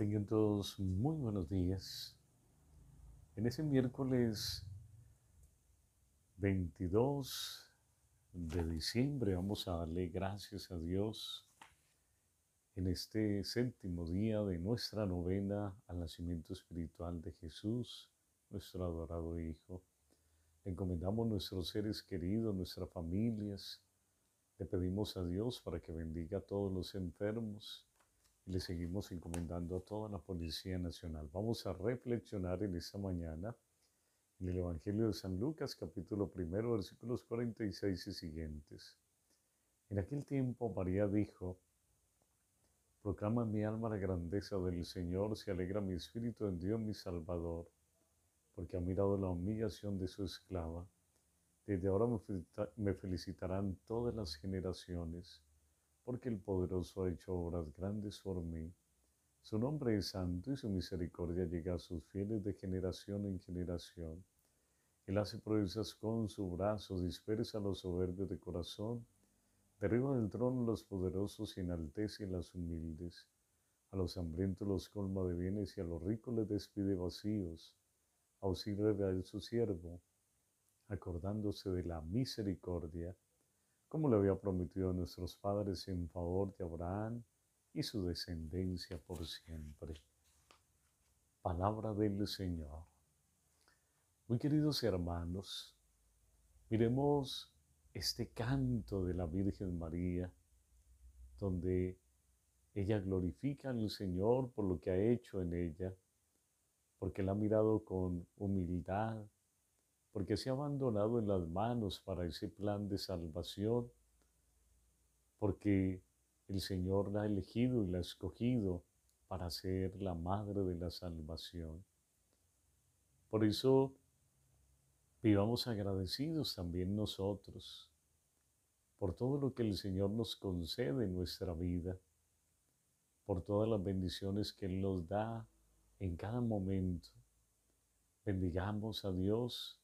Tengan todos muy buenos días. En ese miércoles 22 de diciembre vamos a darle gracias a Dios en este séptimo día de nuestra novena al nacimiento espiritual de Jesús, nuestro adorado Hijo. Le encomendamos nuestros seres queridos, nuestras familias. Le pedimos a Dios para que bendiga a todos los enfermos le seguimos encomendando a toda la Policía Nacional. Vamos a reflexionar en esta mañana en el Evangelio de San Lucas, capítulo primero, versículos 46 y siguientes. En aquel tiempo María dijo, Proclama mi alma la grandeza del Señor, se alegra mi espíritu en Dios mi Salvador, porque ha mirado la humillación de su esclava. Desde ahora me felicitarán todas las generaciones porque el poderoso ha hecho obras grandes por mí. Su nombre es santo y su misericordia llega a sus fieles de generación en generación. Él hace proezas con su brazo, dispersa a los soberbios de corazón, derriba del trono a los poderosos y enaltece a las humildes. A los hambrientos los colma de bienes y a los ricos les despide vacíos. Auxilio de su siervo, acordándose de la misericordia como le había prometido a nuestros padres en favor de Abraham y su descendencia por siempre. Palabra del Señor. Muy queridos hermanos, miremos este canto de la Virgen María, donde ella glorifica al Señor por lo que ha hecho en ella, porque la ha mirado con humildad, porque se ha abandonado en las manos para ese plan de salvación, porque el Señor la ha elegido y la ha escogido para ser la madre de la salvación. Por eso vivamos agradecidos también nosotros por todo lo que el Señor nos concede en nuestra vida, por todas las bendiciones que Él nos da en cada momento. Bendigamos a Dios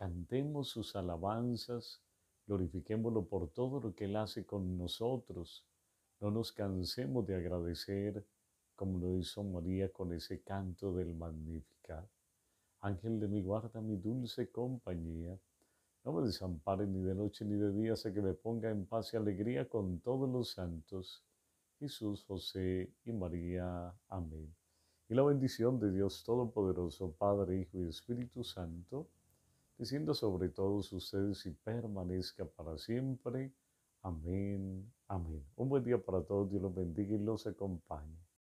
Cantemos sus alabanzas, glorifiquémoslo por todo lo que Él hace con nosotros. No nos cansemos de agradecer como lo hizo María con ese canto del Magnificat. Ángel de mi guarda, mi dulce compañía, no me desampare ni de noche ni de día, sé que me ponga en paz y alegría con todos los santos, Jesús, José y María. Amén. Y la bendición de Dios Todopoderoso, Padre, Hijo y Espíritu Santo, diciendo sobre todos ustedes y permanezca para siempre. Amén, amén. Un buen día para todos, Dios los bendiga y los acompañe.